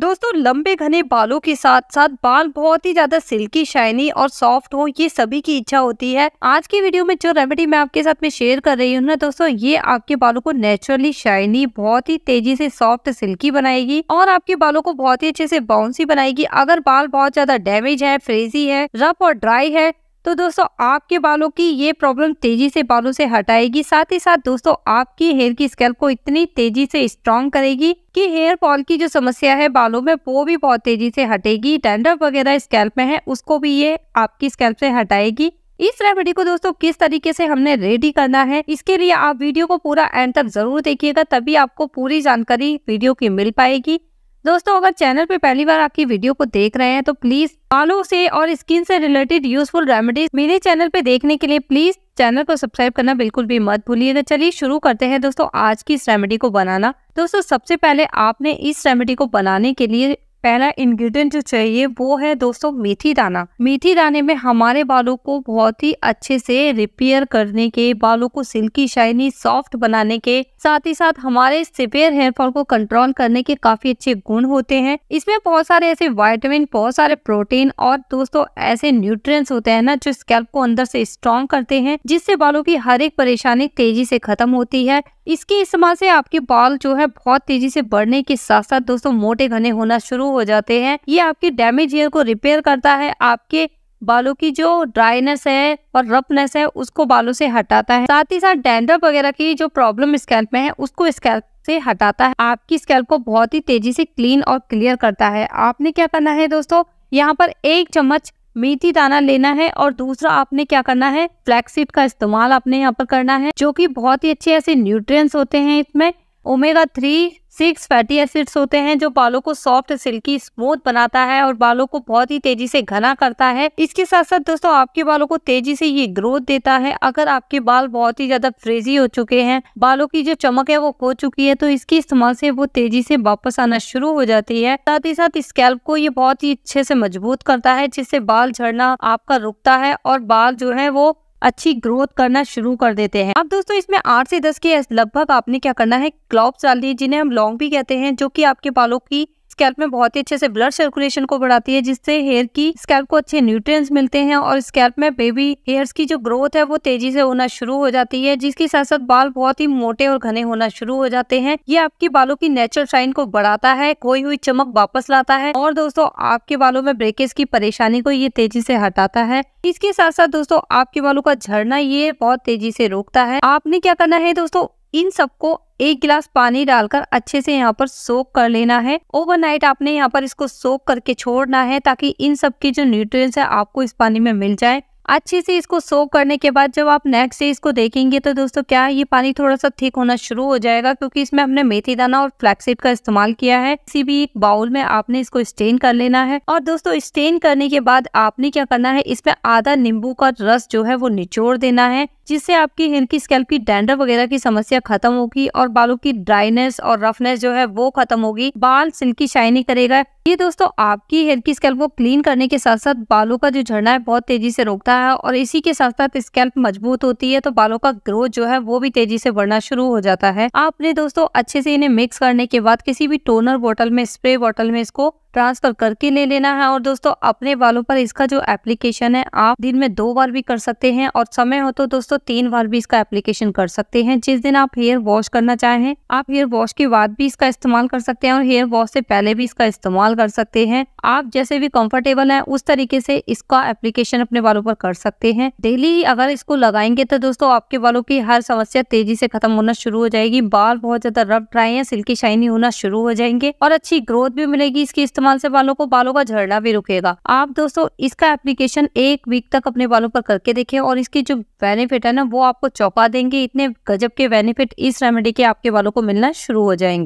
दोस्तों लंबे घने बालों के साथ साथ बाल बहुत ही ज्यादा सिल्की शाइनी और सॉफ्ट हो ये सभी की इच्छा होती है आज की वीडियो में जो रेमेडी मैं आपके साथ में शेयर कर रही हूँ ना दोस्तों ये आपके बालों को नेचुरली शाइनी बहुत ही तेजी से सॉफ्ट सिल्की बनाएगी और आपके बालों को बहुत ही अच्छे से बाउंसी बनाएगी अगर बाल बहुत ज्यादा डैमेज है फ्रेजी है रफ और ड्राई है तो दोस्तों आपके बालों की ये प्रॉब्लम तेजी से बालों से हटाएगी साथ ही साथ दोस्तों आपकी हेयर की स्कैल्प को इतनी तेजी से स्ट्रॉन्ग करेगी कि हेयर फॉल की जो समस्या है बालों में वो भी बहुत तेजी से हटेगी डेंडर वगैरह स्कैल्प में है उसको भी ये आपकी स्कैल्प से हटाएगी इस रेमेडी को दोस्तों किस तरीके से हमने रेडी करना है इसके लिए आप वीडियो को पूरा एंड तक जरूर देखिएगा तभी आपको पूरी जानकारी वीडियो की मिल पाएगी दोस्तों अगर चैनल पे पहली बार आपकी वीडियो को देख रहे हैं तो प्लीज बालों से और स्किन से रिलेटेड यूजफुल रेमेडीज मेरे चैनल पे देखने के लिए प्लीज चैनल को सब्सक्राइब करना बिल्कुल भी मत भूलिएगा तो चलिए शुरू करते हैं दोस्तों आज की इस रेमेडी को बनाना दोस्तों सबसे पहले आपने इस रेमेडी को बनाने के लिए पहला इंग्रेडिएंट जो चाहिए वो है दोस्तों मेथी दाना मेथी दाने में हमारे बालों को बहुत ही अच्छे से रिपेयर करने के बालों को सिल्की शाइनी सॉफ्ट बनाने के साथ ही साथ हमारे सिपेयर हेयरफॉल को कंट्रोल करने के काफी अच्छे गुण होते हैं इसमें बहुत सारे ऐसे वाइटामिन बहुत सारे प्रोटीन और दोस्तों ऐसे न्यूट्रिय होते हैं ना जो स्कैल्प को अंदर से स्ट्रॉन्ग करते हैं जिससे बालों की हर एक परेशानी तेजी से खत्म होती है इसके इस्तेमाल से आपके बाल जो है बहुत तेजी से बढ़ने के साथ साथ दोस्तों मोटे घने होना शुरू शुरू हो जाते हैं ये आपकी डैमेज हेयर को रिपेयर करता है आपके बालों की जो ड्राइनेस है और रफनेस है उसको बालों से हटाता है साथ ही साथ डेंडर वगैरह की जो प्रॉब्लम स्कैल्प में है उसको स्कैल्प से हटाता है आपकी स्कैल्प को बहुत ही तेजी से क्लीन और क्लियर करता है आपने क्या करना है दोस्तों यहाँ पर एक चम्मच मीठी दाना लेना है और दूसरा आपने क्या करना है फ्लैक्सीड का इस्तेमाल आपने यहाँ पर करना है जो कि बहुत ही अच्छे ऐसे न्यूट्रिएंट्स होते हैं इसमें omega three six fatty acids होते हैं जो बालों को सॉफ्ट सिल्की स्मूथ बनाता है और बालों को बहुत ही तेजी से घना करता है इसके साथ साथ दोस्तों आपके बालों को तेजी से ये ग्रोथ देता है अगर आपके बाल बहुत ही ज्यादा फ्रेजी हो चुके हैं बालों की जो चमक है वो खो चुकी है तो इसके इस्तेमाल से वो तेजी से वापस आना शुरू हो जाती है साथ ही साथ स्कैल्प को ये बहुत ही अच्छे से मजबूत करता है जिससे बाल झड़ना आपका रुकता है और बाल जो है वो अच्छी ग्रोथ करना शुरू कर देते हैं अब दोस्तों इसमें आठ से दस के लगभग आपने क्या करना है क्लॉप्स डाल दिए जिन्हें हम लॉन्ग भी कहते हैं जो कि आपके बालों की स्कैल्प में बहुत ही अच्छे से ब्लड सर्कुलेशन को बढ़ाती है जिससे हेयर की स्कैल्प को अच्छे न्यूट्रिएंट्स मिलते हैं और स्कैल्प में बेबी हेयर्स की जो ग्रोथ है वो तेजी से होना शुरू हो जाती है जिसके साथ साथ बाल बहुत ही मोटे और घने होना शुरू हो जाते हैं ये आपके बालों की नेचुरल शाइन को बढ़ाता है खोई हुई चमक वापस लाता है और दोस्तों आपके बालों में ब्रेकेज की परेशानी को ये तेजी से हटाता है इसके साथ साथ दोस्तों आपके बालों का झड़ना ये बहुत तेजी से रोकता है आपने क्या करना है दोस्तों इन सबको एक गिलास पानी डालकर अच्छे से यहाँ पर सोक कर लेना है ओवरनाइट आपने यहाँ पर इसको सोक करके छोड़ना है ताकि इन सब की जो न्यूट्रिएंट्स है आपको इस पानी में मिल जाए अच्छे से इसको सोक करने के बाद जब आप नेक्स्ट डे इसको देखेंगे तो दोस्तों क्या ये पानी थोड़ा सा थिक होना शुरू हो जाएगा क्योंकि इसमें हमने मेथी दाना और फ्लैक्सीड का इस्तेमाल किया है किसी भी एक बाउल में आपने इसको स्टेन कर लेना है और दोस्तों स्टेन करने के बाद आपने क्या करना है इसमें आधा नींबू का रस जो है वो निचोड़ देना है जिससे आपकी हेयर की स्कैल्प की डेंडर वगैरह की समस्या खत्म होगी और बालों की ड्राइनेस और रफनेस जो है वो खत्म होगी बाल सिल्की शाइनी करेगा ये दोस्तों आपकी हेयर की स्कैल्प को क्लीन करने के साथ साथ बालों का जो झड़ना है बहुत तेजी से रोकता है और इसी के साथ साथ स्कैल्प मजबूत होती है तो बालों का ग्रोथ जो है वो भी तेजी से बढ़ना शुरू हो जाता है आपने दोस्तों अच्छे से इन्हें मिक्स करने के बाद किसी भी टोनर बॉटल में स्प्रे बॉटल में इसको ट्रांसफ़र करके ले लेना है और दोस्तों अपने बालों पर इसका जो एप्लीकेशन है आप दिन में दो बार भी कर सकते हैं और समय हो तो दोस्तों तीन बार भी इसका एप्लीकेशन कर सकते हैं जिस दिन आप हेयर वॉश करना चाहें आप हेयर वॉश के बाद भी इसका इस्तेमाल कर सकते हैं और हेयर वॉश से पहले भी इसका इस्तेमाल कर सकते हैं आप जैसे भी कम्फर्टेबल है उस तरीके से इसका एप्लीकेशन अपने बालों पर कर सकते हैं डेली अगर इसको लगाएंगे तो दोस्तों आपके बालों की हर समस्या तेजी से खत्म होना शुरू हो जाएगी बाल बहुत ज्यादा रफ ड्राई है सिल्की शाइनी होना शुरू हो जाएंगे और अच्छी ग्रोथ भी मिलेगी इसकी इस्तेमाल इस्तेमाल से बालों को बालों का झड़ना भी रुकेगा आप दोस्तों इसका एप्लीकेशन एक वीक तक अपने बालों पर करके देखें और इसकी जो बेनिफिट है ना वो आपको चौंका देंगे इतने गजब के बेनिफिट इस रेमेडी के आपके बालों को मिलना शुरू हो जाएंगे